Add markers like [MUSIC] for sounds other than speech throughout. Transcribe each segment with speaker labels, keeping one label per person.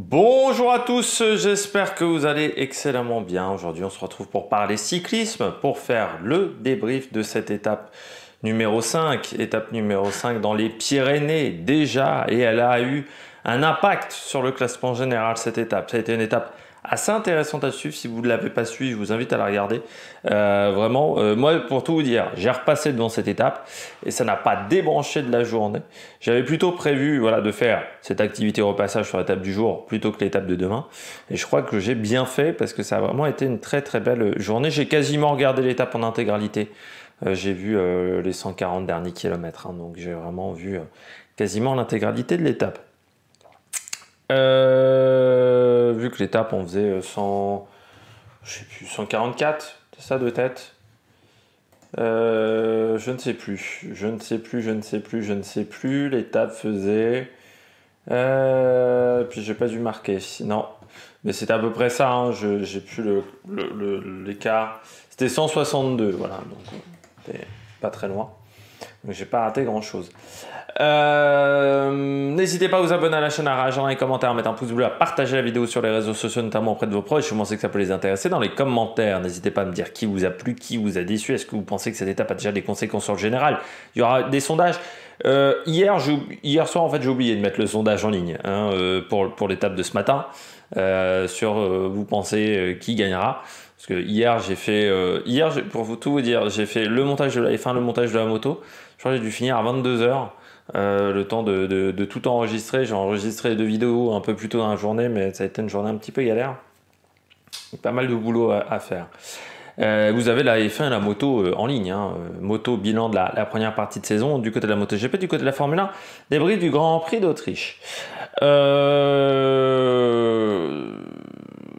Speaker 1: Bonjour à tous, j'espère que vous allez excellemment bien. Aujourd'hui, on se retrouve pour parler cyclisme, pour faire le débrief de cette étape numéro 5. Étape numéro 5 dans les Pyrénées déjà, et elle a eu un impact sur le classement général cette étape. Ça a été une étape assez intéressante à suivre. Si vous ne l'avez pas suivi, je vous invite à la regarder. Euh, vraiment, euh, moi, pour tout vous dire, j'ai repassé devant cette étape et ça n'a pas débranché de la journée. J'avais plutôt prévu voilà, de faire cette activité repassage sur l'étape du jour plutôt que l'étape de demain. Et je crois que j'ai bien fait parce que ça a vraiment été une très très belle journée. J'ai quasiment regardé l'étape en intégralité. Euh, j'ai vu les 140 derniers kilomètres, hein, donc j'ai vraiment vu quasiment l'intégralité de l'étape. Euh, vu que l'étape, on faisait 100, euh, je plus, 144, ça de tête euh, je ne sais plus, je ne sais plus, je ne sais plus, je ne sais plus. L'étape faisait. puis j'ai pas dû marquer, Sinon, Mais c'était à peu près ça, hein, j'ai plus l'écart. Le, l'écart. c'était 162, voilà, donc pas très loin. Donc j'ai pas raté grand chose. Euh, n'hésitez pas à vous abonner à la chaîne, à réagir dans les commentaires, à mettre un pouce bleu, à partager la vidéo sur les réseaux sociaux, notamment auprès de vos proches. Je pense que ça peut les intéresser. Dans les commentaires, n'hésitez pas à me dire qui vous a plu, qui vous a déçu. Est-ce que vous pensez que cette étape a déjà des conséquences sur le général Il y aura des sondages. Euh, hier, je, hier soir, en fait, j'ai oublié de mettre le sondage en ligne hein, euh, pour, l'étape de ce matin sur vous pensez qui gagnera. Parce que hier, j'ai fait. hier, pour vous, tout vous dire, j'ai fait le montage de la f le montage de la moto. Je crois que j'ai dû finir à 22h. Euh, le temps de, tout enregistrer. J'ai enregistré deux vidéos un peu plus tôt dans la journée, mais ça a été une journée un petit peu galère. Pas mal de boulot à, faire. Euh, vous avez la F1 et la moto euh, en ligne. Hein. moto bilan de la, première partie de saison du côté de la Moto MotoGP, du côté de la Formule 1, débris du Grand Prix d'Autriche.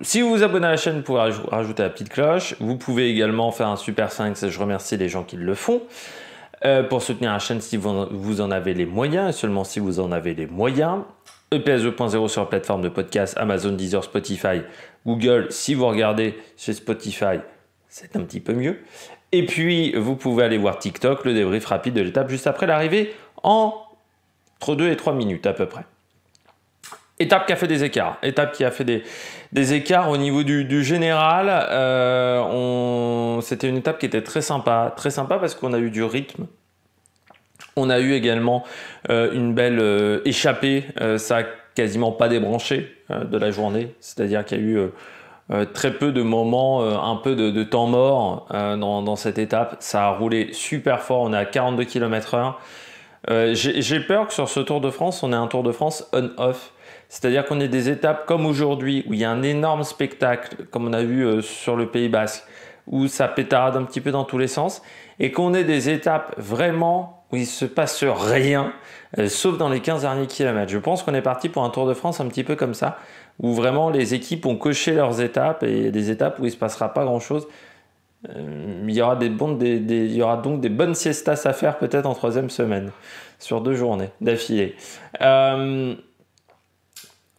Speaker 1: Si vous vous abonnez à la chaîne, pour pouvez rajouter la petite cloche. Vous pouvez également faire un super 5, je remercie les gens qui le font. Euh, pour soutenir la chaîne si vous, en avez les moyens, et seulement si vous en avez les moyens. EPS 2.0 sur la plateforme de podcast Amazon, Deezer, Spotify, Google. Si vous regardez chez Spotify, c'est un petit peu mieux. Et puis, vous pouvez aller voir TikTok, le débrief rapide de l'étape juste après l'arrivée en entre 2 et 3 minutes à peu près. Étape qui a fait des écarts. Étape qui a fait des, écarts au niveau du, général. Euh, c'était une étape qui était très sympa. Très sympa parce qu'on a eu du rythme. On a eu également euh, une belle euh, échappée. ça a quasiment pas débranché de la journée. C'est-à-dire qu'il y a eu très peu de moments, un peu de, temps mort dans, dans, cette étape. Ça a roulé super fort. On est à 42 km/h. J'ai peur que sur ce Tour de France, on ait un Tour de France on-off. C'est-à-dire qu'on est des étapes comme aujourd'hui, où il y a un énorme spectacle, comme on a vu euh, sur le Pays Basque, où ça pétarade un petit peu dans tous les sens, et qu'on est des étapes vraiment où il se passe rien, euh, sauf dans les 15 derniers kilomètres. Je pense qu'on est parti pour un Tour de France un petit peu comme ça, où vraiment les équipes ont coché leurs étapes, et des étapes où il ne se passera pas grand-chose. Euh, il, y aura des il y aura donc des bonnes siestas à faire peut-être en troisième semaine, sur deux journées d'affilée. Euh,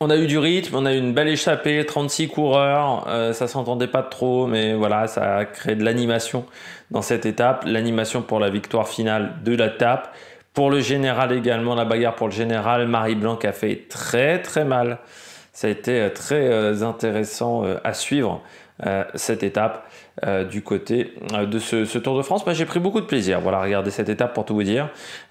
Speaker 1: on a eu du rythme, on a eu une belle échappée, 36 coureurs, euh, ça s'entendait pas trop, mais voilà, ça a créé de l'animation dans cette étape, l'animation pour la victoire finale de la tape, Pour le général également, la bagarre pour le général, Marie Blanc a fait très très mal. Ça a été euh, très euh, intéressant à suivre cette étape. Euh, du côté euh, de ce, Tour de France. j'ai pris beaucoup de plaisir. Voilà, regardez cette étape pour tout vous dire.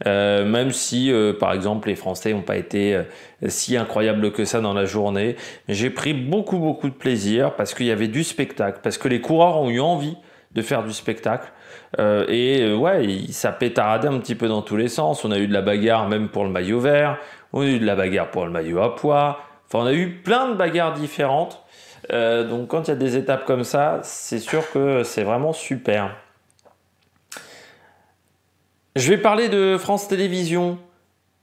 Speaker 1: Euh, même si, par exemple, les Français n'ont pas été si incroyables que ça dans la journée, j'ai pris beaucoup, beaucoup de plaisir parce qu'il y avait du spectacle, parce que les coureurs ont eu envie de faire du spectacle. et ouais, ça pétaradait un petit peu dans tous les sens. On a eu de la bagarre même pour le maillot vert, on a eu de la bagarre pour le maillot à poids. Enfin, on a eu plein de bagarres différentes. Euh, donc quand il y a des étapes comme ça, c'est sûr que c'est vraiment super. Je vais parler de France Télévisions.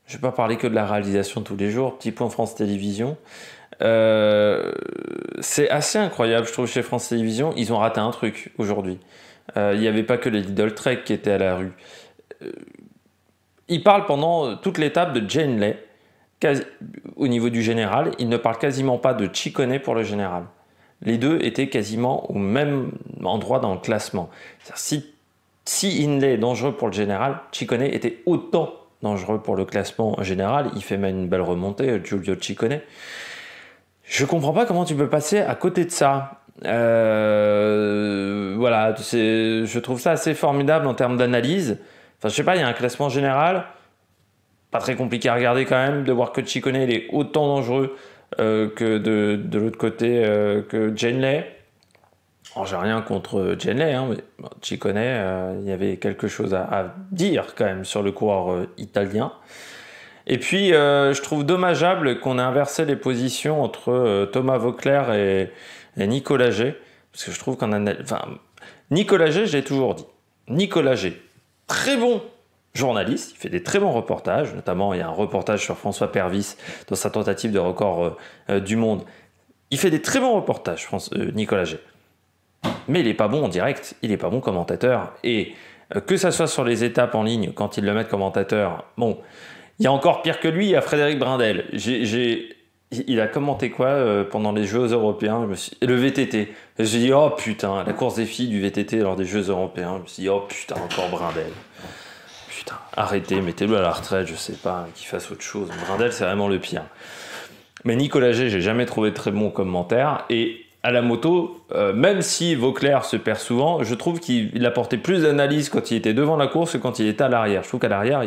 Speaker 1: Je ne vais pas parler que de la réalisation tous les jours. Petit point France Télévisions. Euh, c'est assez incroyable, je trouve, chez France Télévisions. Ils ont raté un truc aujourd'hui. Euh, il n'y avait pas que les Lidl qui étaient à la rue. ils parlent pendant toute l'étape de Jane Lay au niveau du général, il ne parle quasiment pas de Chicone pour le général les deux étaient quasiment au même endroit dans le classement. Si, si est dangereux pour le général, Chicone était autant dangereux pour le classement général. Il fait même une belle remontée, Giulio Ciccone. Je ne comprends pas comment tu peux passer à côté de ça. Euh, voilà, je trouve ça assez formidable en termes d'analyse. Enfin, je sais pas, il y a un classement général, pas très compliqué à regarder quand même, de voir que Chicone est autant dangereux euh, que de, de l'autre côté euh, que Janley. Alors oh, j'ai rien contre Janley, hein, mais bon, connais, euh, il y avait quelque chose à, dire quand même sur le coureur italien. Et puis, je trouve dommageable qu'on ait inversé les positions entre Thomas Vauclair et, Nicolas G. Parce que je trouve qu'on a. Enfin, Nicolas G, j'ai toujours dit. Nicolas G, très bon journaliste, il fait des très bons reportages, notamment il y a un reportage sur François Pervis dans sa tentative de record euh, euh, du monde. Il fait des très bons reportages, France, euh, Nicolas G. Mais il n'est pas bon en direct, il n'est pas bon commentateur. Et que ça soit sur les étapes en ligne, quand il le mettent commentateur, bon, il y a encore pire que lui, il y a Frédéric Brindel. J'ai il a commenté quoi pendant les Jeux européens je me Le VTT. J'ai dit, oh putain, la course des filles du VTT lors des Jeux européens. Je dit, oh putain, encore Brindel arrêtez, mettez-le à la retraite, je sais pas, qu'il fasse autre chose. Brindel, c'est vraiment le pire. Mais Nicolas G, j'ai jamais trouvé de très bon commentaire. Et à la moto, euh, même si Vauclair se perd souvent, je trouve qu'il apportait plus d'analyse quand il était devant la course que quand il était à l'arrière. Je trouve qu'à l'arrière,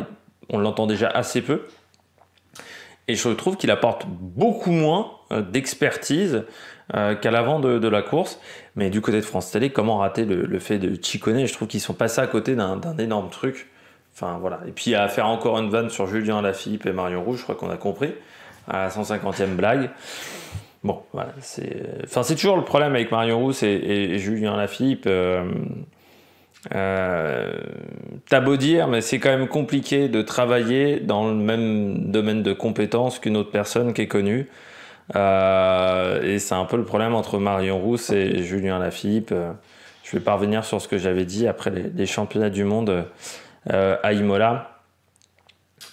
Speaker 1: on l'entend déjà assez peu. Et je trouve qu'il apporte beaucoup moins euh, d'expertise euh, qu'à l'avant de, la course. Mais du côté de France Télé, comment rater le, fait de chiconner Je trouve qu'ils sont passés à côté d'un énorme truc voilà. Et puis à faire encore une vanne sur Julien Lafilippe et Marion Rouge, je crois qu'on a compris, à la 150e blague. Bon, voilà. C'est enfin, toujours le problème avec Marion Rousse et, Julien Lafilippe. Euh, euh, t'as beau dire, mais c'est quand même compliqué de travailler dans le même domaine de compétences qu'une autre personne qui est connue. Euh, et c'est un peu le problème entre Marion Rousse et Julien Lafilippe. Euh, je vais pas revenir sur ce que j'avais dit après les championnats du monde. Euh, à Imola.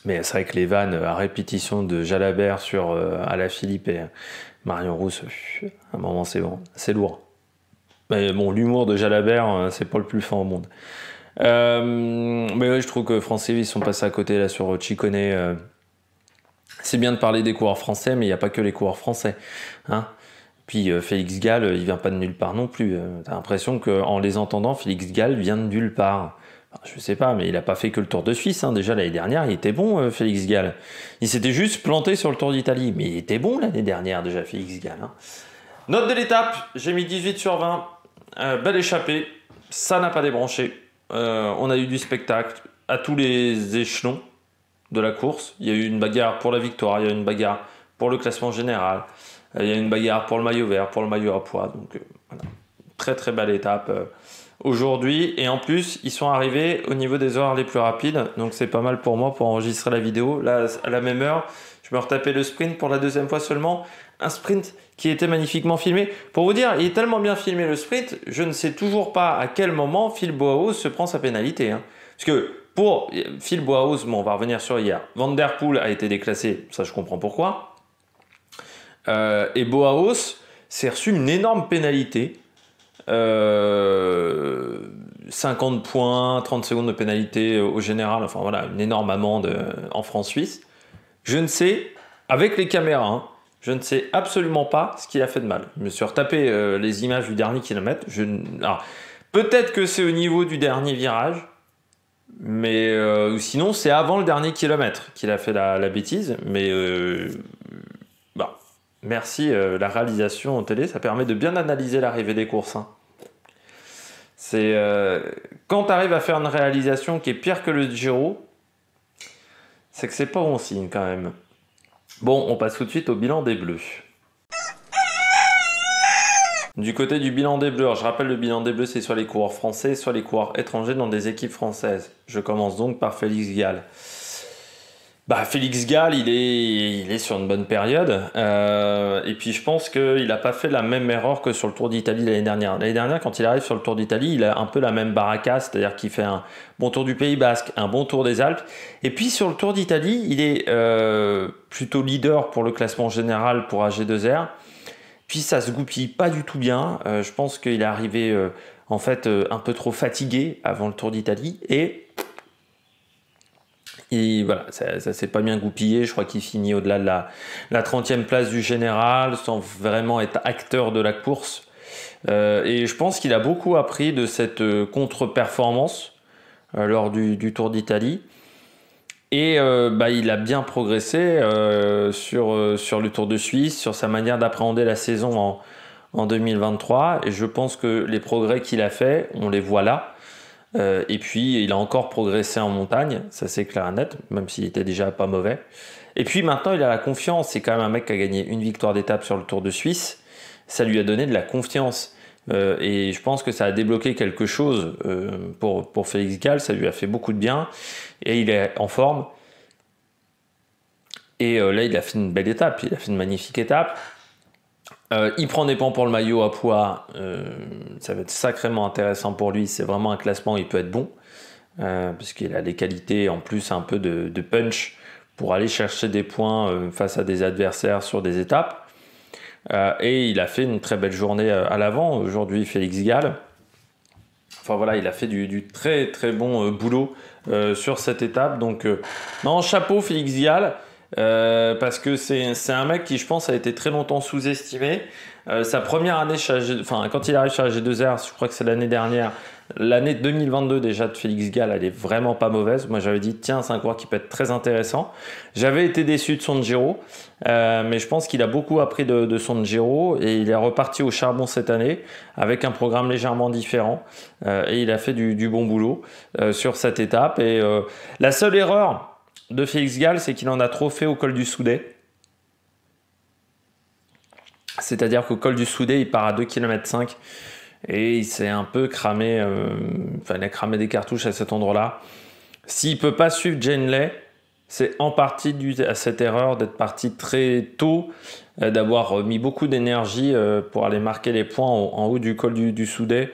Speaker 1: Mais c'est vrai que les vannes à répétition de Jalabert sur euh, Alaphilippe et Marion Rousse, à un moment c'est bon, c'est lourd. Mais bon, l'humour de Jalabert, euh, c'est pas le plus fin au monde. mais je trouve que Français ils sont passés à côté là sur Chicone. c'est bien de parler des coureurs français, mais il n'y a pas que les coureurs français. Hein Puis Félix Gall, il vient pas de nulle part non plus. T'as l'impression qu'en les entendant, Félix Gall vient de nulle part je sais pas, mais il n'a pas fait que le Tour de Suisse. Hein. Déjà l'année dernière, il était bon, euh, Félix Gall. Il s'était juste planté sur le Tour d'Italie, mais il était bon l'année dernière déjà, Félix Gall. Hein. Note de l'étape, j'ai mis 18 sur 20. Euh, belle échappée, ça n'a pas débranché. Euh, on a eu du spectacle à tous les échelons de la course. Il y a eu une bagarre pour la victoire, il y a eu une bagarre pour le classement général, il y a eu une bagarre pour le maillot vert, pour le maillot à poids. Donc très très belle étape aujourd'hui. Et en plus, ils sont arrivés au niveau des horaires les plus rapides. Donc c'est pas mal pour moi pour enregistrer la vidéo. Là, à la même heure, je me retapais le sprint pour la deuxième fois seulement. Un sprint qui était magnifiquement filmé. Pour vous dire, il est tellement bien filmé le sprint, je ne sais toujours pas à quel moment Phil se prend sa pénalité. Hein. Parce que pour Phil Bohaus, bon, on va revenir sur hier. Vanderpool a été déclassé, ça je comprends pourquoi. Euh, et Boahaus s'est reçu une énorme pénalité 50 euh, points, 30 secondes de pénalité euh, au général, enfin voilà, une énorme amende euh, en France-Suisse. Je ne sais, avec les caméras, hein, je ne sais absolument pas ce qu'il a fait de mal. Je me suis retapé les images du dernier kilomètre. Je... Peut-être que c'est au niveau du dernier virage, mais sinon c'est avant le dernier kilomètre qu'il a fait la, bêtise. Mais Merci, euh, la réalisation en télé, ça permet de bien analyser l'arrivée des courses. Hein. C'est euh, quand tu arrives à faire une réalisation qui est pire que le Giro, c'est que c'est pas bon signe quand même. Bon, on passe tout de suite au bilan des Bleus. Du côté du bilan des Bleus, je rappelle le bilan des Bleus, c'est soit les coureurs français, soit les coureurs étrangers dans des équipes françaises. Je commence donc par Félix Gall bah, Félix Gall, il est, il est sur une bonne période. Euh, et puis je pense qu'il n'a pas fait la même erreur que sur le Tour d'Italie l'année dernière. L'année dernière, quand il arrive sur le Tour d'Italie, il a un peu la même baraka, c'est-à-dire qu'il fait un bon tour du Pays Basque, un bon tour des Alpes. Et puis sur le Tour d'Italie, il est euh, plutôt leader pour le classement général pour AG2R. Puis ça se goupille pas du tout bien. Euh, je pense qu'il est arrivé en fait un peu trop fatigué avant le Tour d'Italie. Et voilà, ça, ça s'est pas bien goupillé. Je crois qu'il finit au-delà de la, 30e place du général sans vraiment être acteur de la course. Euh, et je pense qu'il a beaucoup appris de cette euh, contre-performance euh, lors du, Tour d'Italie. Et bah, il a bien progressé sur, sur le Tour de Suisse, sur sa manière d'appréhender la saison en, 2023. Et je pense que les progrès qu'il a fait, on les voit là. Euh, et puis, il a encore progressé en montagne, ça c'est clair et net, même s'il était déjà pas mauvais. Et puis maintenant, il a la confiance. C'est quand même un mec qui a gagné une victoire d'étape sur le Tour de Suisse. Ça lui a donné de la confiance. Euh, et je pense que ça a débloqué quelque chose euh, pour, pour Félix Gall. Ça lui a fait beaucoup de bien. Et il est en forme. Et là, il a fait une belle étape. Il a fait une magnifique étape. Euh, il prend des points pour le maillot à poids, euh, ça va être sacrément intéressant pour lui. C'est vraiment un classement, il peut être bon, euh, puisqu'il a les qualités en plus un peu de, punch pour aller chercher des points face à des adversaires sur des étapes. et il a fait une très belle journée à l'avant. Aujourd'hui, Félix Gall. Enfin voilà, il a fait du, du très très bon boulot sur cette étape. Donc, non, chapeau Félix Gall. Euh, parce que c'est, un mec qui, je pense, a été très longtemps sous-estimé. Euh, sa première année, enfin, quand il arrive la g 2 r je crois que c'est l'année dernière, l'année 2022 déjà de Félix Gall, elle est vraiment pas mauvaise. Moi, j'avais dit, tiens, c'est un coureur qui peut être très intéressant. J'avais été déçu de son Giro, euh, mais je pense qu'il a beaucoup appris de, de son Giro et il est reparti au charbon cette année avec un programme légèrement différent et il a fait du, du bon boulot sur cette étape. Et la seule erreur, de Félix Gall, c'est qu'il en a trop fait au col du Soudet. C'est-à-dire qu'au col du Soudet, il part à 2,5 km et il s'est un peu cramé, euh, enfin il a cramé des cartouches à cet endroit-là. S'il peut pas suivre Jane c'est en partie dû à cette erreur d'être parti très tôt, euh, d'avoir mis beaucoup d'énergie euh, pour aller marquer les points en haut du col du, du Soudet,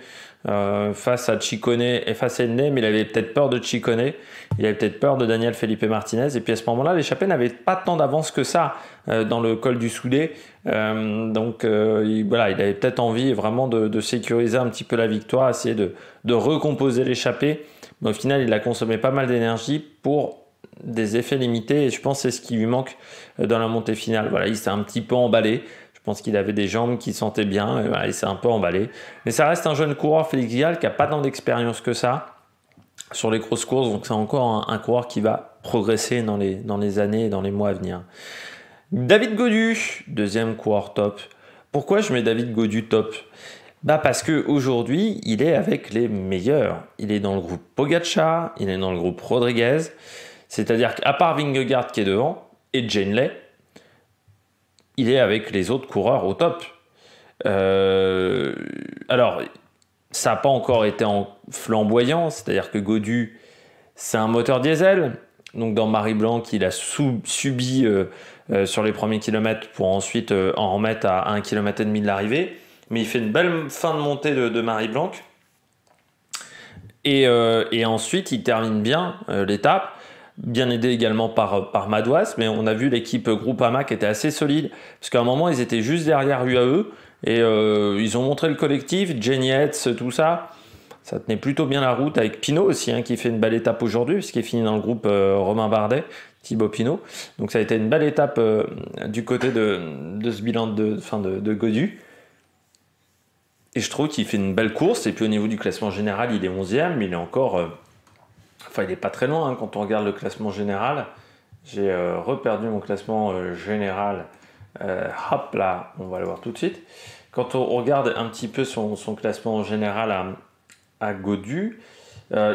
Speaker 1: euh, face à Chicone et eh, face à Enne, mais il avait peut-être peur de Chicone, il avait peut-être peur de Daniel Felipe Martinez. Et puis à ce moment-là, l'échappé n'avait pas tant d'avance que ça euh, dans le col du Soudé. Euh, donc il, voilà, il avait peut-être envie vraiment de, sécuriser un petit peu la victoire, essayer de, recomposer l'échappé Mais au final, il a consommé pas mal d'énergie pour des effets limités et je pense que c'est ce qui lui manque dans la montée finale. Voilà, il s'est un petit peu emballé. Je pense qu'il avait des jambes qui sentaient bien, et, il s'est un peu emballé. Mais ça reste un jeune coureur, Félix qui n'a pas tant d'expérience que ça sur les grosses courses, donc c'est encore un, coureur qui va progresser dans les, dans les années et dans les mois à venir. David Godu, deuxième coureur top. Pourquoi je mets David Godu top bah parce que aujourd'hui, il est avec les meilleurs. Il est dans le groupe Pogacar, il est dans le groupe Rodriguez. C'est-à-dire qu'à part Vingegaard qui est devant et Janeley, il est avec les autres coureurs au top. Euh, alors, ça n'a pas encore été en flamboyant, c'est-à-dire que Godu, c'est un moteur diesel. Donc dans Marie Blanc, il a subi euh, euh, sur les premiers kilomètres pour ensuite en remettre à 1,5 km et demi de l'arrivée. Mais il fait une belle fin de montée de, Marie Blanc. et, ensuite, il termine bien l'étape bien aidé également par, euh, par Madouas, mais on a vu l'équipe Groupama qui était assez solide, parce qu'à un moment, ils étaient juste derrière UAE, et euh, ils ont montré le collectif, Jenietz, tout ça. Ça tenait plutôt bien la route avec Pinot aussi, hein, qui fait une belle étape aujourd'hui, puisqu'il est fini dans le groupe euh, Romain Bardet, Thibaut Pinot. Donc ça a été une belle étape du côté de, de, ce bilan de, fin de, de Godu. Et je trouve qu'il fait une belle course. Et puis au niveau du classement général, il est 11e, mais il est encore Enfin, il n'est pas très loin hein. quand on regarde le classement général. J'ai euh, reperdu mon classement euh, général. Euh, hop là, on va le voir tout de suite. Quand on regarde un petit peu son, classement général à, Godu,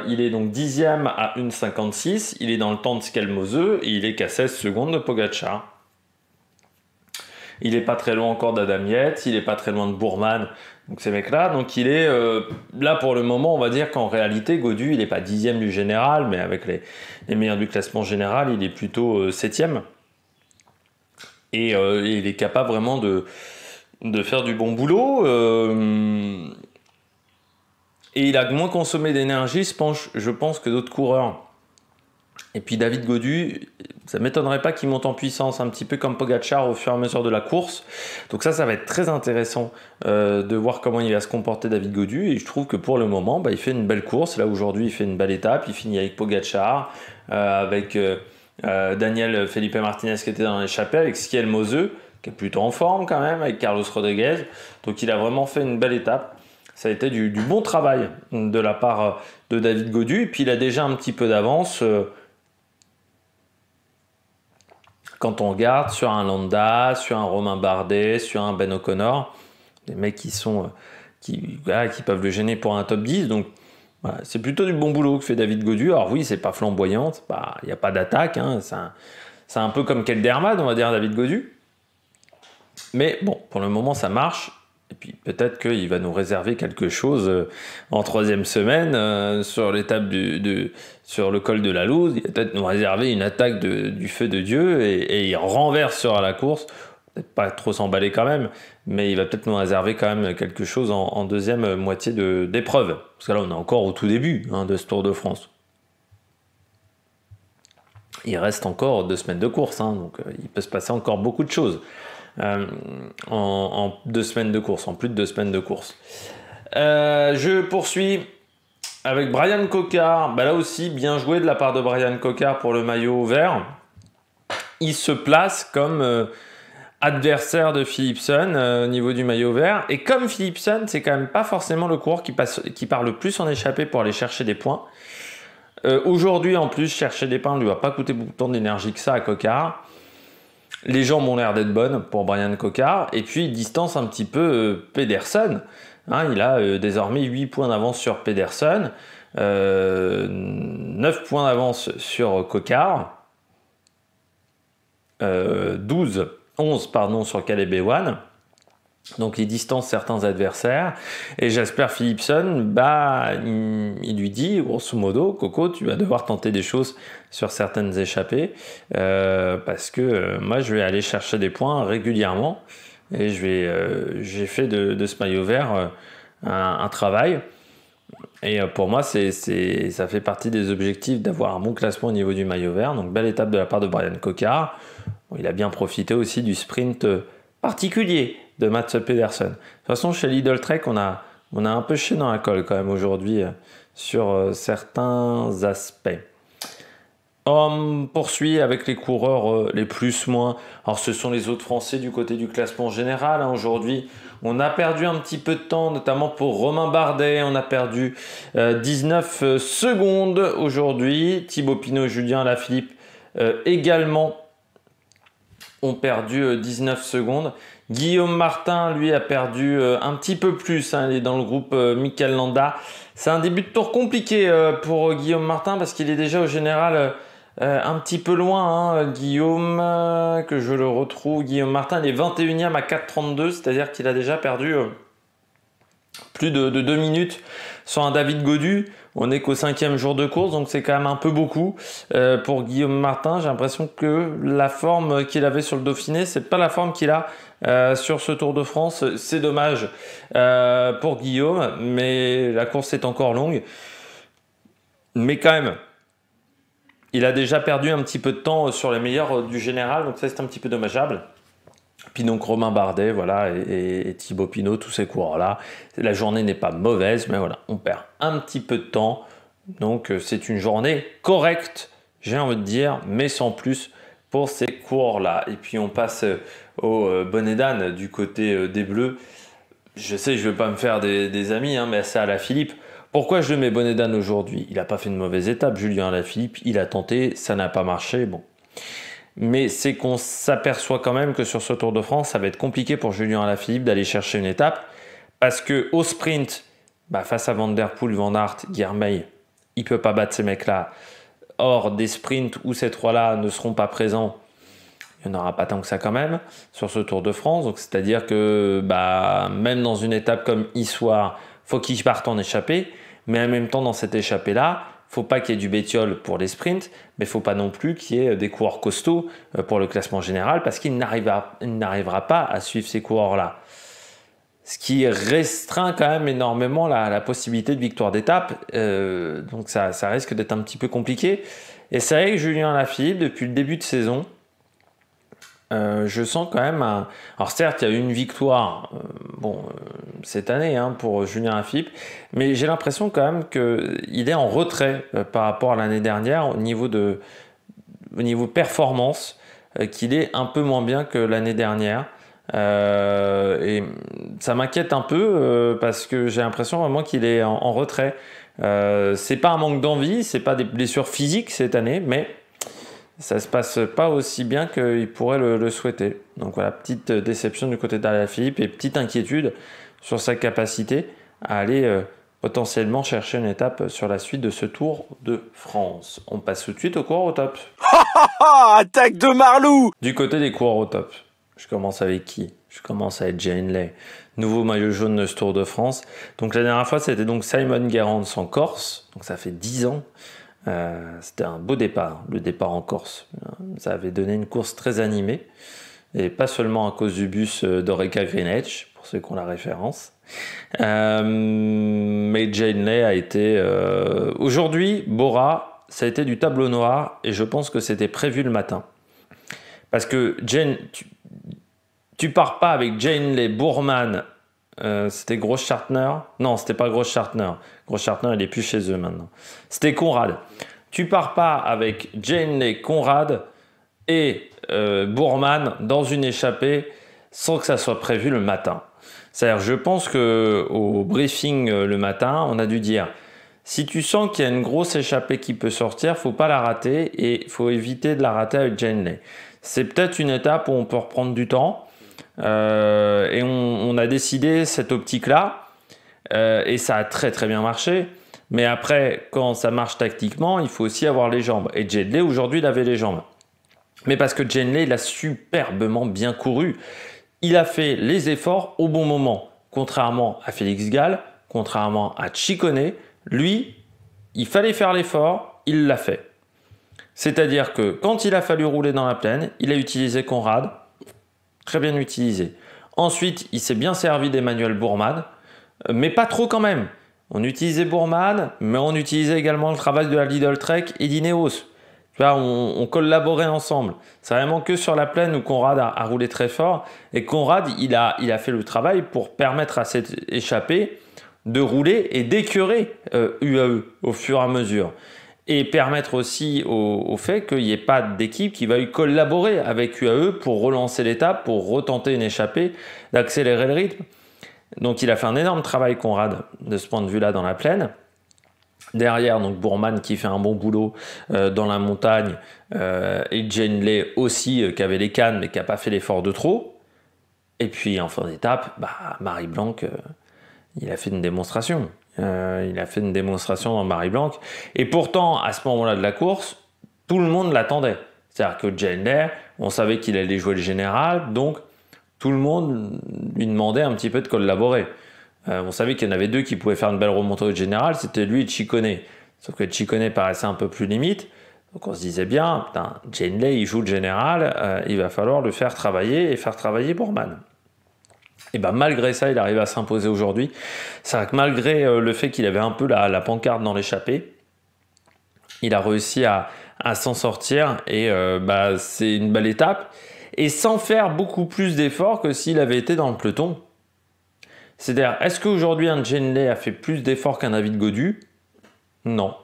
Speaker 1: il est donc dixième à 1,56. Il est dans le temps de Skelmose et il est qu'à 16 secondes de Pogacar. Il n'est pas très loin encore d'Adam il n'est pas très loin de Bourman, donc ces mecs-là, donc il est euh, là pour le moment, on va dire qu'en réalité, Godu, il n'est pas dixième du général, mais avec les, meilleurs du classement général, il est plutôt euh, septième. Et euh, il est capable vraiment de, de faire du bon boulot. et il a moins consommé d'énergie, je pense que d'autres coureurs. Et puis David Godu, ça m'étonnerait pas qu'il monte en puissance un petit peu comme Pogachar au fur et à mesure de la course. Donc ça, ça va être très intéressant euh, de voir comment il va se comporter David Godu. Et je trouve que pour le moment, bah, il fait une belle course. Là aujourd'hui, il fait une belle étape. Il finit avec Pogachar, euh, avec euh, Daniel Felipe Martinez qui était dans l'échappée, avec Skiel Moseux qui est plutôt en forme quand même, avec Carlos Rodriguez. Donc il a vraiment fait une belle étape ça a été du, bon travail de la part de David Godu. Et puis il a déjà un petit peu d'avance. Quand on regarde sur un Landa, sur un Romain Bardet, sur un Ben O'Connor, des mecs qui sont euh, qui, qui peuvent le gêner pour un top 10. Donc c'est plutôt du bon boulot que fait David Godu. Alors oui, c'est pas flamboyant, il n'y a pas d'attaque. Hein, c'est un, peu comme Kelderman, on va dire, David Godu. Mais bon, pour le moment, ça marche. Et puis peut-être qu'il va nous réserver quelque chose euh, en troisième semaine euh, sur l'étape du, sur le col de la Louse. Il va peut-être nous réserver une attaque du feu de Dieu et, et il renversera la course. Peut-être pas trop s'emballer quand même, mais il va peut-être nous réserver quand même quelque chose en, deuxième moitié d'épreuve. Parce que là, on est encore au tout début hein, de ce Tour de France. Il reste encore deux semaines de course, hein, donc euh, il peut se passer encore beaucoup de choses. Euh, en, deux semaines de course, en plus de deux semaines de course. Euh, je poursuis avec Brian Coquard. Bah, là aussi, bien joué de la part de Brian Coquard pour le maillot vert. Il se place comme euh, adversaire de Philipson au niveau du maillot vert. Et comme Philipson, c'est quand même pas forcément le coureur qui, passe, part le plus en échappée pour aller chercher des points. Aujourd'hui, en plus, chercher des points ne lui va pas coûter beaucoup d'énergie que ça à Coquard. Les jambes ont l'air d'être bonnes pour Brian Cocard. Et puis, il distance un petit peu euh, Pedersen. Hein, il a euh, désormais 8 points d'avance sur Pedersen, 9 euh, points d'avance sur Cocard. 12, 11 pardon, sur Caleb Ewan. Donc il distance certains adversaires. Et Jasper Philipson, bah, il, lui dit, grosso modo, Coco, tu vas devoir tenter des choses sur certaines échappées, euh, parce que euh, moi, je vais aller chercher des points régulièrement. Et euh, j'ai fait de, ce maillot vert un, travail. Et pour moi, c'est, ça fait partie des objectifs d'avoir un bon classement au niveau du maillot vert. Donc belle étape de la part de Brian Cocard. il a bien profité aussi du sprint particulier de Mats Pedersen. De toute façon, chez Lidl Trek, on a, un peu ché dans la colle quand même aujourd'hui euh, sur euh, certains aspects. On poursuit avec les coureurs euh, les plus moins. Alors ce sont les autres Français du côté du classement général. Hein. aujourd'hui, on a perdu un petit peu de temps, notamment pour Romain Bardet. On a perdu 19 secondes aujourd'hui. Thibaut Pinot, Julien Lafilippe également ont perdu 19 secondes. Guillaume Martin, lui, a perdu euh, un petit peu plus. Hein. il est dans le groupe euh, Michael Landa. C'est un début de tour compliqué euh, pour Guillaume Martin parce qu'il est déjà au général un petit peu loin. Hein, Guillaume, que je le retrouve, Guillaume Martin, il est 21e à 4,32, c'est-à-dire qu'il a déjà perdu plus de, 2 deux minutes sur un David Godu. On n'est qu'au cinquième jour de course, donc c'est quand même un peu beaucoup pour Guillaume Martin. J'ai l'impression que la forme qu'il avait sur le Dauphiné, c'est pas la forme qu'il a euh, sur ce Tour de France. C'est dommage euh, pour Guillaume, mais la course est encore longue. Mais quand même, il a déjà perdu un petit peu de temps sur les meilleurs du général, donc ça c'est un petit peu dommageable. Puis donc Romain Bardet, voilà, et, Thibaut Pinot, tous ces coureurs-là. La journée n'est pas mauvaise, mais voilà, on perd un petit peu de temps. Donc euh, c'est une journée correcte, j'ai envie de dire, mais sans plus pour ces coureurs là Et puis on passe au oh, euh, Bonnet du côté euh, des Bleus. Je sais, je ne vais pas me faire des, amis, hein, mais c'est à la Philippe. Pourquoi je le mets Bonnet aujourd'hui Il n'a pas fait une mauvaise étape, Julien la Philippe. Il a tenté, ça n'a pas marché. Bon. Mais c'est qu'on s'aperçoit quand même que sur ce Tour de France, ça va être compliqué pour Julien la Philippe d'aller chercher une étape. Parce que au sprint, bah, face à Van Der Poel, Van Aert, Guermeil, il peut pas battre ces mecs-là. Or, des sprints où ces trois-là ne seront pas présents, n'aura pas tant que ça quand même sur ce Tour de France. Donc c'est-à-dire que bah, même dans une étape comme Issoire, faut qu'il parte en échappée, mais en même temps dans cette échappée-là, faut pas qu'il y ait du bétiole pour les sprints, mais faut pas non plus qu'il y ait des coureurs costauds euh, pour le classement général parce qu'il n'arrivera pas à suivre ces coureurs-là. Ce qui restreint quand même énormément la, possibilité de victoire d'étape. Euh, donc ça, risque d'être un petit peu compliqué. Et c'est vrai que Julien Lafilippe, depuis le début de saison, euh, je sens quand même Alors certes, il y a eu une victoire, euh, bon, euh, cette année hein, pour Julien Afip, mais j'ai l'impression quand même qu'il est en retrait par rapport à l'année dernière au niveau de, niveau performance, qu'il est un peu moins bien que l'année dernière. et ça m'inquiète un peu parce que j'ai l'impression vraiment qu'il est en, en retrait. c'est pas un manque d'envie, c'est pas des blessures physiques cette année, mais ça se passe pas aussi bien qu'il pourrait le, souhaiter. Donc voilà, petite déception du côté d'Alain Philippe et petite inquiétude sur sa capacité à aller euh, potentiellement chercher une étape sur la suite de ce Tour de France. On passe tout de suite au coureurs au top. [LAUGHS] Attaque de Marlou Du côté des coureurs au top, je commence avec qui Je commence avec Jane Lay, nouveau maillot jaune de ce Tour de France. Donc la dernière fois, c'était donc Simon Garance en Corse, donc ça fait 10 ans. Euh, c'était un beau départ, le départ en Corse. Euh, ça avait donné une course très animée, et pas seulement à cause du bus euh, d'Oreca Greenwich, pour ceux qui ont la référence. mais Jane Lay a été... Aujourd'hui, Bora, ça a été du tableau noir, et je pense que c'était prévu le matin. Parce que Jane, tu, pars pas avec Jane Lay, Bourman, euh, c'était c'était Groschartner. Non, c'était pas Groschartner. Groschartner, il est plus chez eux maintenant. C'était Conrad. Tu pars pas avec Janeley, Conrad et euh, Bourman dans une échappée sans que ça soit prévu le matin. C'est-à-dire, je pense que au briefing euh, le matin, on a dû dire si tu sens qu'il y a une grosse échappée qui peut sortir, faut pas la rater et faut éviter de la rater avec Janeley. C'est peut-être une étape où on peut reprendre du temps euh, et on, a décidé cette optique-là. Euh, et ça a très très bien marché. Mais après, quand ça marche tactiquement, il faut aussi avoir les jambes. Et Jenley aujourd'hui, il avait les jambes. Mais parce que Jenley l'a superbement bien couru. Il a fait les efforts au bon moment. Contrairement à Félix Gall, contrairement à Chicone, lui, il fallait faire l'effort, il l'a fait. C'est-à-dire que quand il a fallu rouler dans la plaine, il a utilisé Conrad, très bien utilisé. Ensuite, il s'est bien servi d'Emmanuel Bourman, euh, mais pas trop quand même. On utilisait Bourman, mais on utilisait également le travail de la Lidl Trek et d'Ineos. Tu on, collaborait ensemble. C'est vraiment que sur la plaine où Conrad a, roulé très fort. Et Conrad, il a, fait le travail pour permettre à cette échappée de rouler et d'écurer UAE euh, au fur et à mesure et permettre aussi au, fait qu'il n'y ait pas d'équipe qui va collaborer avec UAE pour relancer l'étape, pour retenter une échappée, d'accélérer le rythme. Donc il a fait un énorme travail Conrad de ce point de vue-là dans la plaine. Derrière, donc Bourman qui fait un bon boulot euh, dans la montagne euh, et Jane Lay aussi euh, qui avait les cannes mais qui n'a pas fait l'effort de trop. Et puis en fin d'étape, bah, Marie Blanc, il a fait une démonstration. Euh, il a fait une démonstration dans Marie Blanc. Et pourtant, à ce moment-là de la course, tout le monde l'attendait. C'est-à-dire que Jane on savait qu'il allait jouer le général, donc tout le monde lui demandait un petit peu de collaborer. Euh, on savait qu'il y en avait deux qui pouvaient faire une belle remontée au général, c'était lui et Chicone. Sauf que Chicone paraissait un peu plus limite. Donc on se disait bien, Jane Janeley, il joue le général, euh, il va falloir le faire travailler et faire travailler Bourman. Et ben malgré ça, il arrive à s'imposer aujourd'hui. C'est vrai que malgré euh, le fait qu'il avait un peu la, pancarte dans l'échappée, il a réussi à, s'en sortir et euh, bah, c'est une belle étape. Et sans faire beaucoup plus d'efforts que s'il avait été dans le peloton. C'est-à-dire, est-ce qu'aujourd'hui un Genley a fait plus d'efforts qu'un David Godu Non.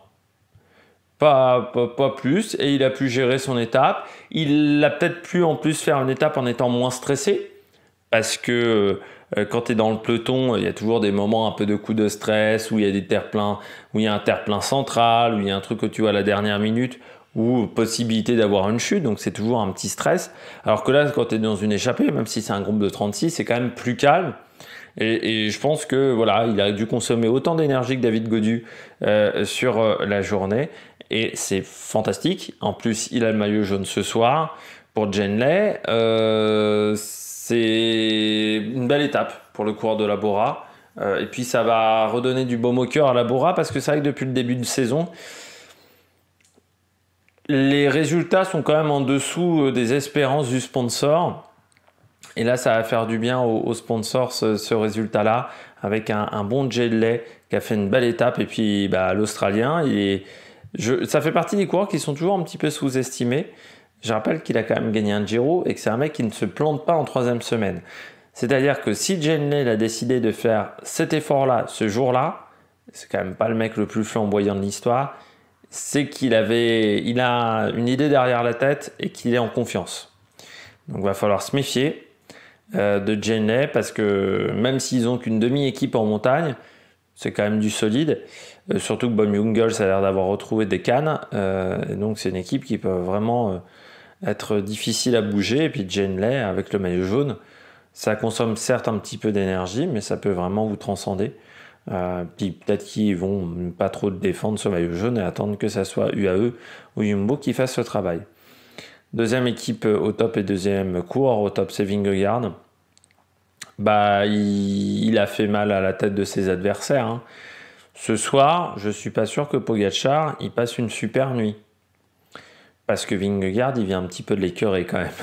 Speaker 1: pas, pas, plus. Et il a pu gérer son étape. Il a peut-être pu en plus faire une étape en étant moins stressé parce que euh, euh, quand tu es dans le peloton, il y a toujours des moments un peu de coups de stress, où il y a des terre-pleins, où il y a un terre-plein central, où il y a un truc que tu vois à la dernière minute, ou possibilité d'avoir une chute, donc c'est toujours un petit stress. Alors que là, quand tu es dans une échappée, même si c'est un groupe de 36, c'est quand même plus calme. Et, je pense que voilà, il a dû consommer autant d'énergie que David Godu euh, sur la journée, et c'est fantastique. En plus, il a le maillot jaune ce soir pour Jenley. Euh, c'est une belle étape pour le coureur de la Bora. Euh, et puis ça va redonner du baume au cœur à la Bora parce que c'est vrai que depuis le début de saison, les résultats sont quand même en dessous euh, des espérances du sponsor. Et là, ça va faire du bien au sponsor, sponsors ce, résultat-là avec un, bon de qui a fait une belle étape. Et puis bah, l'Australien, ça fait partie des coureurs qui sont toujours un petit peu sous-estimés. Je rappelle qu'il a quand même gagné un Giro et que c'est un mec qui ne se plante pas en troisième semaine. C'est-à-dire que si Lay a décidé de faire cet effort-là ce jour-là, c'est quand même pas le mec le plus flamboyant de l'histoire, c'est qu'il avait, il a une idée derrière la tête et qu'il est en confiance. Donc va falloir se méfier euh, de Lay parce que même s'ils ont qu'une demi-équipe en montagne, c'est quand même du solide. Euh, surtout que Bom ça a l'air d'avoir retrouvé des cannes, euh, donc c'est une équipe qui peut vraiment être difficile à bouger. Et puis Jane avec le maillot jaune, ça consomme certes un petit peu d'énergie, mais ça peut vraiment vous transcender. Euh, puis peut-être qu'ils vont pas trop défendre ce maillot jaune et attendre que ça soit UAE ou Yumbo qui fasse ce travail. Deuxième équipe au top et deuxième coureur au top, c'est Vingegaard. Bah, il, a fait mal à la tête de ses adversaires. Hein. Ce soir, je suis pas sûr que Pogachar il passe une super nuit parce que Vingegaard, il vient un petit peu de l'écœuré quand même. [LAUGHS]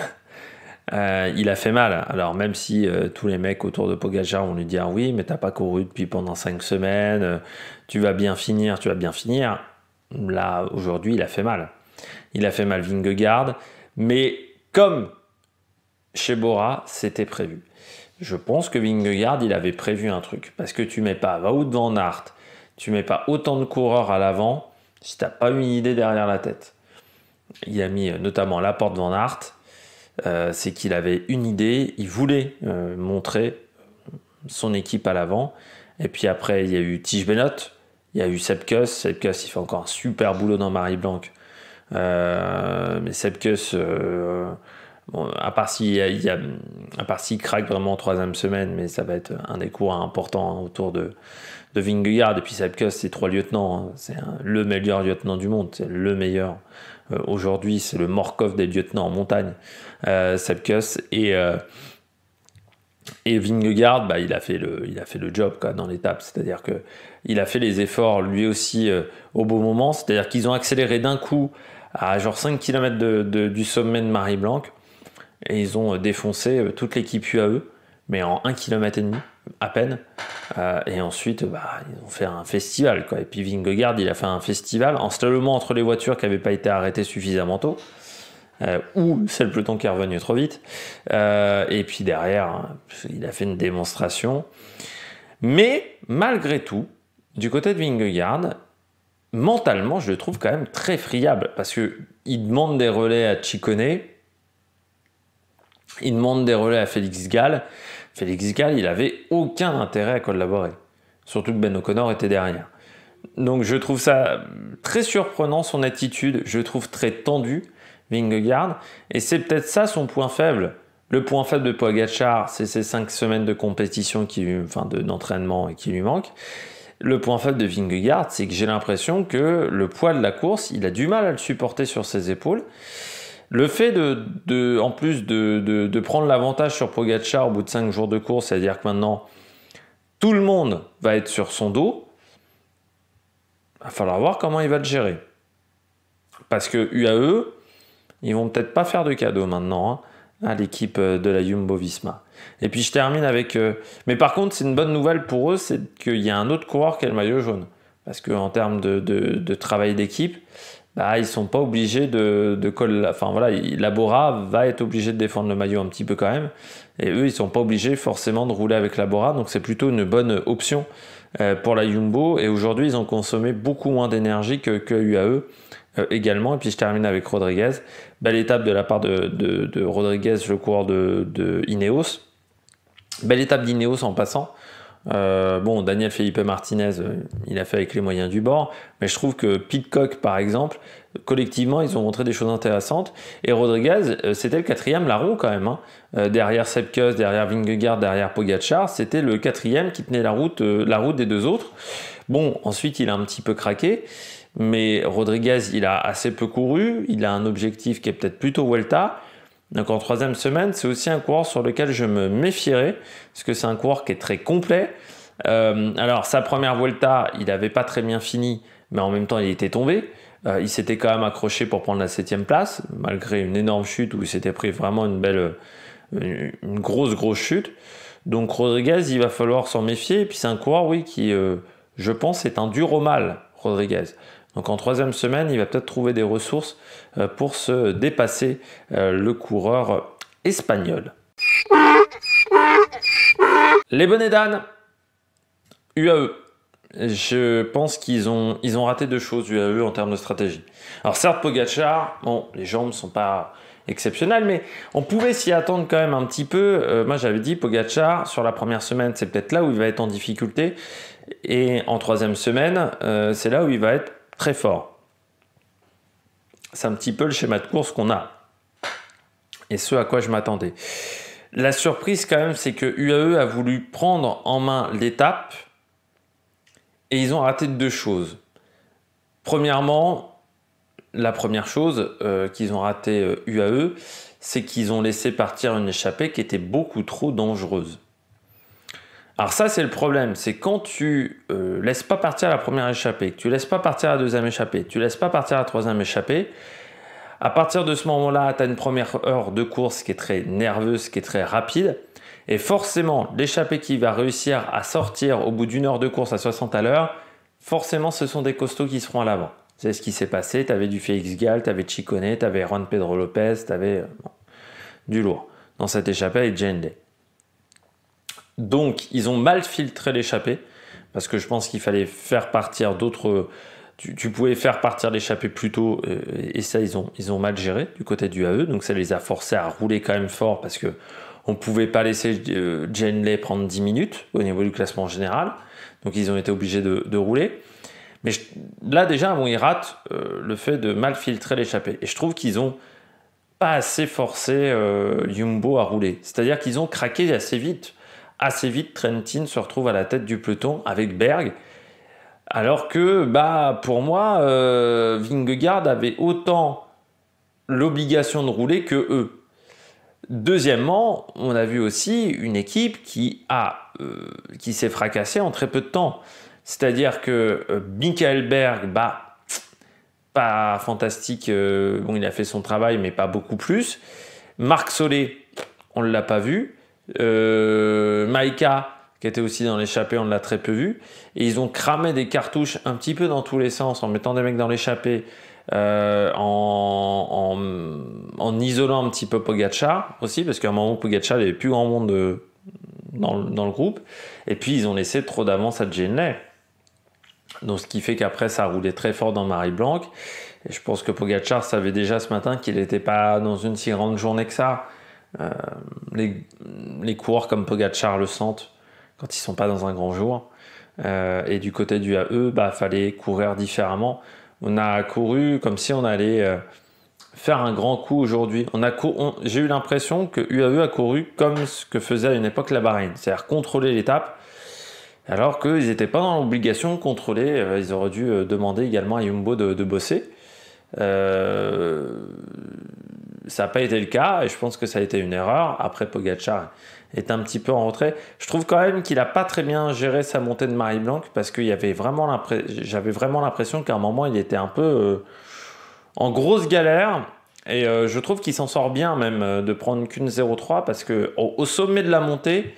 Speaker 1: Euh, il a fait mal. Alors même si euh, tous les mecs autour de Pogacar vont lui dire oui, mais t'as pas couru depuis pendant cinq semaines, euh, tu vas bien finir, tu vas bien finir. Là, aujourd'hui, il a fait mal. Il a fait mal Vingegaard, mais comme chez Bora, c'était prévu. Je pense que Vingegaard, il avait prévu un truc. Parce que tu mets pas Wout van Nart, tu mets pas autant de coureurs à l'avant si t'as pas une idée derrière la tête il a mis euh, notamment la porte Van Hart, euh, c'est qu'il avait une idée, il voulait euh, montrer son équipe à l'avant. Et puis après, il y a eu Tige Benot, il y a eu Sepkus. Sepkus, il fait encore un super boulot dans Marie Blanc. mais Sepkus, bon, à part s'il craque vraiment en troisième semaine, mais ça va être un des cours importants autour de, de Vingegaard. Et puis Sepkus, c'est trois lieutenants. Hein. c'est le meilleur lieutenant du monde, c'est le meilleur euh, aujourd'hui, c'est le Morkov des lieutenants en montagne, euh, Sepkus. Et. Euh, et Vingegaard, bah, il, a fait le, il a fait le job dans l'étape, c'est-à-dire que il a fait les efforts lui aussi au bon moment, c'est-à-dire qu'ils ont accéléré d'un coup à genre 5 km du sommet de Marie-Blanc et ils ont défoncé toute l'équipe UAE, mais en 1 km et demi à peine. Euh, et ensuite, bah, ils ont fait un festival. Quoi. Et puis Vingegaard, il a fait un festival en seulement entre les voitures qui n'avaient pas été arrêtées suffisamment tôt. Euh, ou c'est le peloton qui est revenu trop vite. Euh, et puis derrière, hein, il a fait une démonstration. Mais malgré tout, du côté de Vingegaard, mentalement, je le trouve quand même très friable parce que il demande des relais à Chikone, il demande des relais à Félix Gall. Félix Gall, il avait aucun intérêt à collaborer. Surtout que Ben O'Connor était derrière. Donc je trouve ça très surprenant son attitude, je trouve très tendu Vingegaard et c'est peut-être ça son point faible. Le point faible de Pogachar, c'est ses cinq semaines de compétition qui enfin d'entraînement et qui lui manquent. Le point faible de Vingegaard, c'est que j'ai l'impression que le poids de la course, il a du mal à le supporter sur ses épaules. Le fait de, en plus de, prendre l'avantage sur Pogacar au bout de 5 jours de course, c'est-à-dire que maintenant tout le monde va être sur son dos, il va falloir voir comment il va le gérer. Parce que UAE, ils vont peut-être pas faire de cadeau maintenant hein, à l'équipe euh, de la Jumbo Visma. Et puis je termine avec. Euh, mais par contre, c'est une bonne nouvelle pour eux, c'est qu'il y a un autre coureur qui a le maillot jaune. Parce qu'en termes de, travail d'équipe, bah, ils sont pas obligés de, de coller. Enfin voilà, Labora va être obligé de défendre le maillot un petit peu quand même. Et eux, ils sont pas obligés forcément de rouler avec Labora. Donc c'est plutôt une bonne option euh, pour la Jumbo. Et aujourd'hui, ils ont consommé beaucoup moins d'énergie que, que UAE euh, également. Et puis je termine avec Rodriguez. Belle étape de la part de, de, Rodriguez, le coureur de, de Ineos. Belle étape d'Ineos en passant. Euh, bon, Daniel Felipe Martinez, euh, il a fait avec les moyens du bord, mais je trouve que Pitcock, par exemple, collectivement, ils ont montré des choses intéressantes. Et Rodriguez, euh, c'était le quatrième la roue quand même. Hein. derrière Sepkus, derrière Vingegaard, derrière Pogacar, c'était le quatrième qui tenait la route, la route des deux autres. Bon, ensuite, il a un petit peu craqué, mais Rodriguez, il a assez peu couru, il a un objectif qui est peut-être plutôt Vuelta. Donc en troisième semaine, c'est aussi un coureur sur lequel je me méfierais, parce que c'est un coureur qui est très complet. Euh, alors sa première Vuelta, il n'avait pas très bien fini, mais en même temps il était tombé. Euh, il s'était quand même accroché pour prendre la septième place, malgré une énorme chute où il s'était pris vraiment une belle, une, grosse grosse chute. Donc Rodriguez, il va falloir s'en méfier. Et puis c'est un coureur, oui, qui, euh, je pense, est un dur au mal. Rodriguez. Donc en troisième semaine, il va peut-être trouver des ressources euh, pour se dépasser euh, le coureur espagnol. Les bonnets d'âne, UAE. Je pense qu'ils ont, ils ont raté deux choses, UAE, en termes de stratégie. Alors certes, Pogachar, bon, les jambes ne sont pas exceptionnelles, mais on pouvait s'y attendre quand même un petit peu. Euh, moi, j'avais dit, Pogachar, sur la première semaine, c'est peut-être là où il va être en difficulté. Et en troisième semaine, c'est là où il va être très fort. C'est un petit peu le schéma de course qu'on a. Et ce à quoi je m'attendais. La surprise quand même, c'est que UAE a voulu prendre en main l'étape et ils ont raté deux choses. Premièrement, la première chose euh, qu'ils ont raté euh, UAE, c'est qu'ils ont laissé partir une échappée qui était beaucoup trop dangereuse. Alors ça, c'est le problème. C'est quand tu ne euh, laisses pas partir la première échappée, que tu laisses pas partir la deuxième échappée, que tu laisses pas partir la troisième échappée, à partir de ce moment-là, tu as une première heure de course qui est très nerveuse, qui est très rapide. Et forcément, l'échappée qui va réussir à sortir au bout d'une heure de course à 60 à l'heure, forcément, ce sont des costauds qui seront à l'avant. C'est ce qui s'est passé. Tu avais du Félix Gall, tu avais Chicone, tu avais Juan Pedro Lopez, tu avais du lourd dans cette échappée avec Jende. Donc, ils ont mal filtré l'échappée, parce que je pense qu'il fallait faire partir d'autres. Tu, pouvais faire partir l'échappée plus tôt, euh, et ça, ils ont, mal géré du côté du AE. Donc, ça les a forcés à rouler quand même fort, parce que on pouvait pas laisser euh, prendre 10 minutes au niveau du classement général. Donc, ils ont été obligés de, rouler. Mais là, déjà, ils ratent euh, le fait de mal filtrer l'échappée. Et je trouve qu'ils ont pas assez forcé euh, Yumbo à rouler. C'est-à-dire qu'ils ont craqué assez vite assez vite, Trentin se retrouve à la tête du peloton avec Berg. Alors que, bah, pour moi, euh, Vingegaard avait autant l'obligation de rouler que eux. Deuxièmement, on a vu aussi une équipe qui a, euh, qui s'est fracassée en très peu de temps. C'est-à-dire que euh, Michael Berg, bah, pas fantastique. Euh, bon, il a fait son travail, mais pas beaucoup plus. Marc Solé, on ne l'a pas vu euh, Maika, qui était aussi dans l'échappée, on l'a très peu vu. Et ils ont cramé des cartouches un petit peu dans tous les sens en mettant des mecs dans l'échappée, euh, en, isolant un petit peu Pogacar aussi, parce qu'à un moment, Pogacar n'avait plus grand monde euh, dans, le groupe. Et puis, ils ont laissé trop d'avance à Jenley. Donc, ce qui fait qu'après, ça roulait très fort dans Marie Blanc. Et je pense que Pogacar savait déjà ce matin qu'il n'était pas dans une si grande journée que ça. Euh, les, coureurs comme Pogachar le sentent quand ils sont pas dans un grand jour. Euh, et du côté du AE, bah fallait courir différemment. On a couru comme si on allait euh, faire un grand coup aujourd'hui. On j'ai eu l'impression que UAE a couru comme ce que faisait à une époque la Bahreïn, c'est-à-dire contrôler l'étape, alors qu'ils n'étaient pas dans l'obligation de contrôler. ils auraient dû demander également à Yumbo de, de bosser. Euh, ça n'a pas été le cas et je pense que ça a été une erreur. Après, Pogacar est un petit peu en retrait. Je trouve quand même qu'il a pas très bien géré sa montée de Marie Blanc parce que j'avais vraiment l'impression qu'à un moment, il était un peu euh, en grosse galère. Et euh, je trouve qu'il s'en sort bien même euh, de prendre qu'une 0-3 parce que au, sommet de la montée,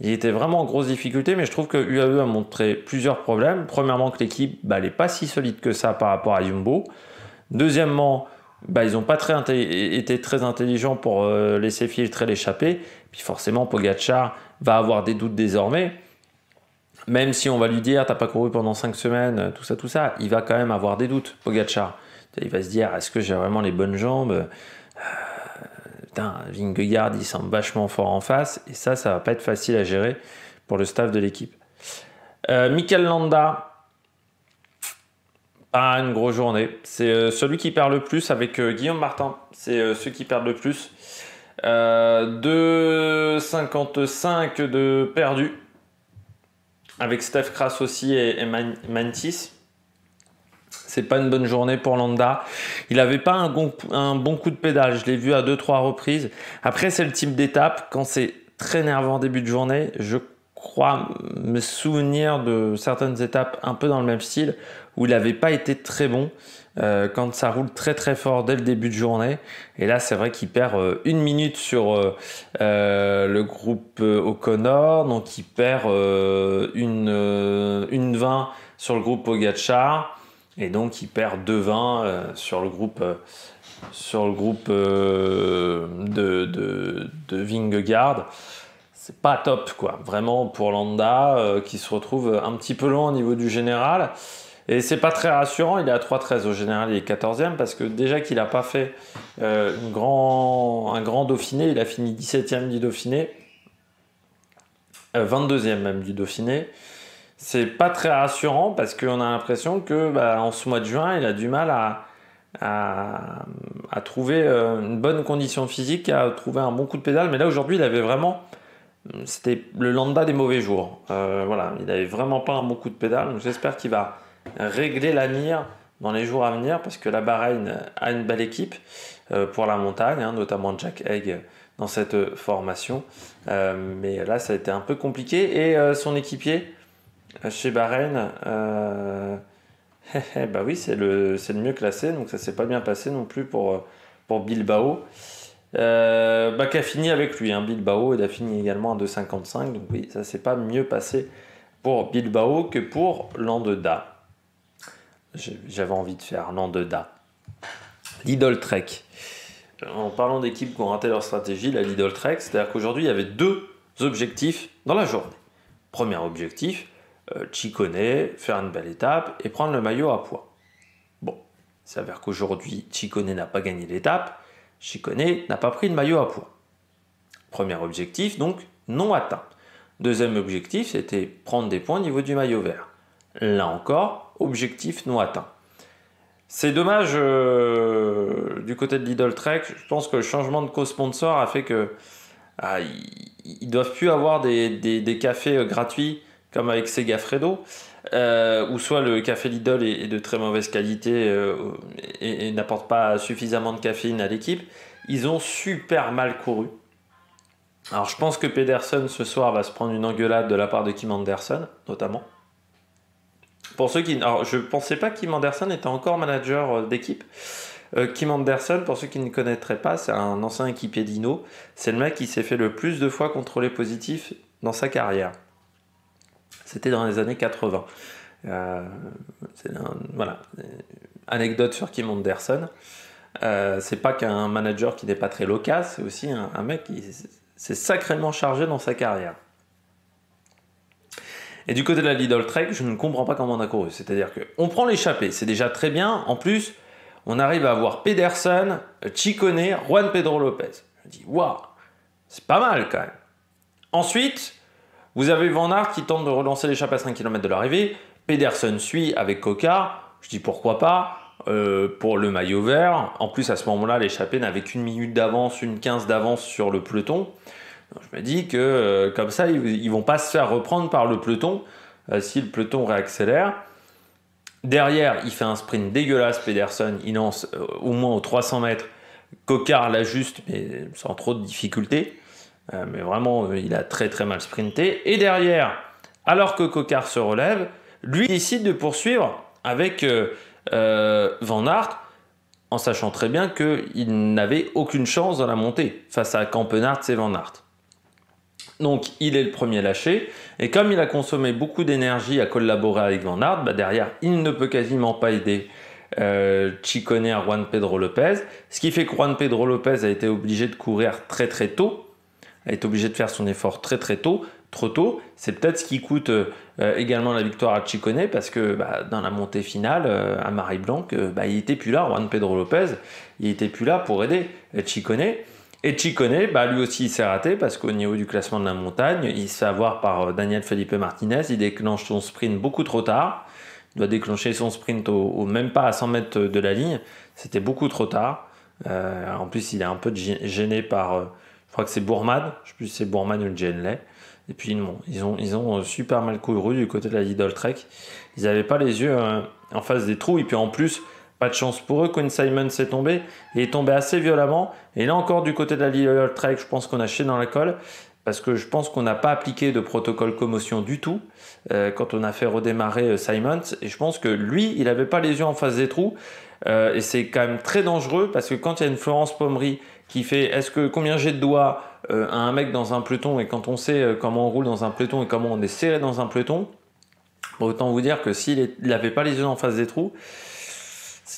Speaker 1: il était vraiment en grosse difficulté. Mais je trouve que UAE a montré plusieurs problèmes. Premièrement, que l'équipe n'est bah, pas si solide que ça par rapport à Jumbo. Deuxièmement, bah, ils n'ont pas très été très intelligents pour euh, laisser filtrer l'échappée. Puis forcément, Pogacar va avoir des doutes désormais. Même si on va lui dire, t'as pas couru pendant 5 semaines, tout ça, tout ça, il va quand même avoir des doutes, Pogacar. Il va se dire, est-ce que j'ai vraiment les bonnes jambes euh, Putain, Vingegaard, il semble vachement fort en face. Et ça, ça va pas être facile à gérer pour le staff de l'équipe. Euh, Landa, ah, une grosse journée. C'est euh, celui qui perd le plus avec euh, Guillaume Martin. C'est euh, ceux qui perdent le plus. 2,55 de perdu. Avec Steph Kras aussi et, Mantis. C'est pas une bonne journée pour Landa. Il n'avait pas un bon, un bon, coup de pédale. Je l'ai vu à 2-3 reprises. Après, c'est le type d'étape. Quand c'est très nerveux en début de journée, je crois me souvenir de certaines étapes un peu dans le même style où il n'avait pas été très bon euh, quand ça roule très très fort dès le début de journée. Et là, c'est vrai qu'il perd euh, une minute sur euh, le groupe O'Connor, donc il perd une, une 20 sur le groupe Ogachar, et donc il perd deux 20 sur le groupe. sur le groupe de, de, c'est pas top quoi vraiment pour Landa qui se retrouve un petit peu loin au niveau du général et c'est pas très rassurant, il est à 3-13 au général, il est 14e parce que déjà qu'il n'a pas fait euh, grand, un grand Dauphiné, il a fini 17e du Dauphiné, 22e euh, même du Dauphiné. C'est pas très rassurant parce qu'on a l'impression que bah, en ce mois de juin, il a du mal à, trouver euh, une bonne condition physique, à trouver un bon coup de pédale. Mais là aujourd'hui, il avait vraiment c'était le lendemain des mauvais jours. voilà, il n'avait vraiment pas un bon coup de pédale. J'espère qu'il va régler la mire dans les jours à venir parce que la Bahreïn a une belle équipe euh, pour la montagne, hein, notamment Jack Egg dans cette formation. Euh, mais là, ça a été un peu compliqué et euh, son équipier chez Bahreïn. bah [LAUGHS] oui, c'est le, c'est le mieux classé, donc ça s'est pas bien passé non plus pour, Bilbao. qui a fini avec lui, hein, Bilbao, il a fini également à 2,55, donc oui, ça s'est pas mieux passé pour Bilbao que pour Landeda j'avais envie de faire l'an de Da. Lidl Trek. En parlant d'équipes qui ont raté leur stratégie, la Lidl Trek, c'est-à-dire qu'aujourd'hui, il y avait deux objectifs dans la journée. Premier objectif, euh, faire une belle étape et prendre le maillot à poids. Bon, il s'avère qu'aujourd'hui, Chicone n'a pas gagné l'étape, Chicone n'a pas pris le maillot à poids. Premier objectif, donc non atteint. Deuxième objectif, c'était prendre des points au niveau du maillot vert. Là encore, objectif non atteint. C'est dommage euh, du côté de Lidl Trek. Je pense que le changement de co-sponsor a fait que ah, ils, doivent plus avoir des, cafés euh, gratuits comme avec Sega Fredo, euh, ou soit le café Lidl est, de très mauvaise qualité et, n'apporte pas suffisamment de caféine à l'équipe. Ils ont super mal couru. Alors je pense que Pedersen ce soir va se prendre une engueulade de la part de Kim Anderson, notamment. Pour ceux qui, alors, je pensais pas que Kim Anderson était encore manager euh, d'équipe. Euh, Kim Anderson, pour ceux qui ne connaîtraient pas, c'est un ancien équipier d'Ino. C'est le mec qui s'est fait le plus de fois contrôler positif dans sa carrière. C'était dans les années 80. Euh, voilà, anecdote sur Kim Anderson. Euh, c'est pas qu'un manager qui n'est pas très loquace, c'est aussi un mec qui s'est sacrément chargé dans sa carrière. Et du côté de la Lidl Trek, je ne comprends pas comment on a couru. C'est-à-dire qu'on prend l'échappée, c'est déjà très bien. En plus, on arrive à avoir Pedersen, Chicone, Juan Pedro Lopez. Je me dis, waouh, c'est pas mal quand même. Ensuite, vous avez Van Aert qui tente de relancer l'échappée à 5 km de l'arrivée. Pedersen suit avec Coca. Je dis pourquoi pas euh, pour le maillot vert. En plus, à ce moment-là, l'échappée n'avait qu'une minute d'avance, une quinze d'avance sur le peloton je me dis que euh, comme ça, ils, ne vont pas se faire reprendre par le peloton euh, si le peloton réaccélère. Derrière, il fait un sprint dégueulasse, Pedersen, il lance euh, au moins aux 300 mètres. Cocard l'ajuste, mais sans trop de difficulté. mais vraiment, il a très très mal sprinté. Et derrière, alors que Cocard se relève, lui décide de poursuivre avec Van Aert en sachant très bien qu'il n'avait aucune chance dans la montée face à Campenart et Van Aert. Donc il est le premier lâché, et comme il a consommé beaucoup d'énergie à collaborer avec Van bah, derrière il ne peut quasiment pas aider euh, Chicone à Juan Pedro Lopez, ce qui fait que Juan Pedro Lopez a été obligé de courir très très tôt, a été obligé de faire son effort très très tôt, trop tôt, c'est peut-être ce qui coûte euh, euh, également la victoire à Chicone parce que bah, dans la montée finale euh, à Marie Blanc, bah, il n'était plus là, Juan Pedro Lopez, il n'était plus là pour aider Chicone. Et Chikone, bah, lui aussi, il s'est raté parce qu'au niveau du classement de la montagne, il se fait avoir par euh, Daniel Felipe Martinez. Il déclenche son sprint beaucoup trop tard. Il doit déclencher son sprint au, même pas à 100 mètres de la ligne. C'était beaucoup trop tard. Euh, en plus, il est un peu gêné par, euh, je crois que c'est Bourman, je sais plus si c'est Bourman ou Et puis, ils ont, ils ont super mal couru du côté de la Lidl Trek. Ils n'avaient pas les yeux en face des trous. Et puis, en plus, pas de chance pour eux, Quinn Simon s'est tombé Il est tombé assez violemment. Et là encore, du côté de la Lille Trek, je pense qu'on a chié dans la colle parce que je pense qu'on n'a pas appliqué de protocole commotion du tout euh, quand on a fait redémarrer euh, Simons. Et je pense que lui, il n'avait pas les yeux en face des trous. Euh, et c'est quand même très dangereux parce que quand il y a une Florence Pommery qui fait est-ce que combien j'ai de doigts à un mec dans un peloton et quand on sait comment on roule dans un peloton et comment on est serré dans un peloton, autant vous dire que s'il n'avait pas les yeux en face des trous,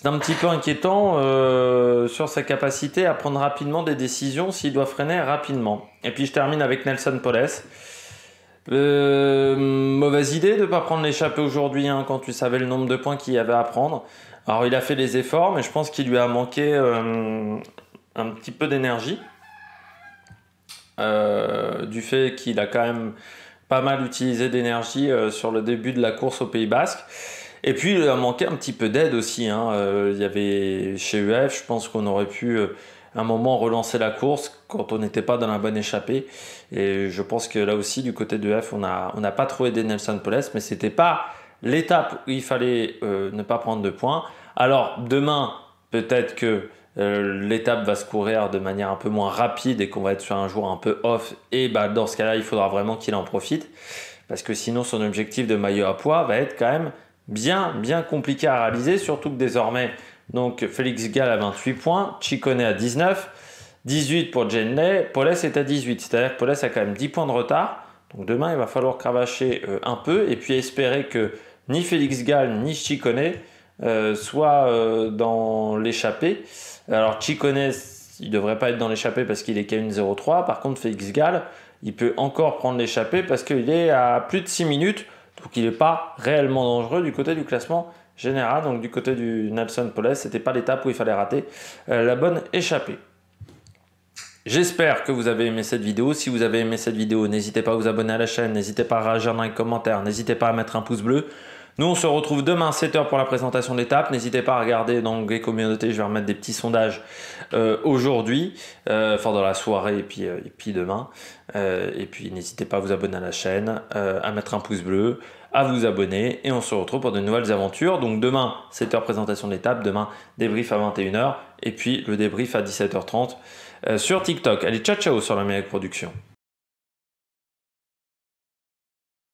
Speaker 1: c'est un petit peu inquiétant euh, sur sa capacité à prendre rapidement des décisions s'il doit freiner rapidement. Et puis je termine avec Nelson Poles. Euh, mauvaise idée de ne pas prendre l'échappée aujourd'hui hein, quand tu savais le nombre de points qu'il y avait à prendre. Alors il a fait des efforts, mais je pense qu'il lui a manqué euh, un petit peu d'énergie. du fait qu'il a quand même pas mal utilisé d'énergie sur le début de la course au Pays Basque. Et puis, il a manqué un petit peu d'aide aussi. Hein. Euh, il y avait chez UF, je pense qu'on aurait pu euh, un moment relancer la course quand on n'était pas dans la bonne échappée. Et je pense que là aussi, du côté de F, on n'a on pas trouvé des Nelson Poles, mais c'était pas l'étape où il fallait euh, ne pas prendre de points. Alors, demain, peut-être que l'étape va se courir de manière un peu moins rapide et qu'on va être sur un jour un peu off. Et bah, dans ce cas-là, il faudra vraiment qu'il en profite. Parce que sinon, son objectif de maillot à poids va être quand même bien, bien compliqué à réaliser, surtout que désormais, donc Félix Gall a 28 points, Chikone a 19, 18 pour Jenley, Poles est à 18, c'est-à-dire que a quand même 10 points de retard. Donc demain, il va falloir cravacher euh, un peu et puis espérer que ni Félix Gall ni Chikone euh, soient euh, dans l'échappée. Alors Chikone il ne devrait pas être dans l'échappée parce qu'il est qu'à 3 Par contre, Félix Gall, il peut encore prendre l'échappée parce qu'il est à plus de 6 minutes. Donc il n'est pas réellement dangereux du côté du classement général. Donc du côté du Nelson Poles, ce n'était pas l'étape où il fallait rater euh, la bonne échappée. J'espère que vous avez aimé cette vidéo. Si vous avez aimé cette vidéo, n'hésitez pas à vous abonner à la chaîne, n'hésitez pas à réagir dans les commentaires, n'hésitez pas à mettre un pouce bleu. Nous, on se retrouve demain à 7h pour la présentation d'étape. N'hésitez pas à regarder dans les communautés, je vais remettre des petits sondages euh, aujourd'hui, euh, enfin dans la soirée et puis, euh, demain. et puis n'hésitez pas à vous abonner à la chaîne, à mettre un pouce bleu, à vous abonner et on se retrouve pour de nouvelles aventures. Donc demain, 7h présentation d'étape, demain débrief à 21h et puis le débrief à 17h30 sur TikTok. Allez, ciao ciao sur la meilleure production.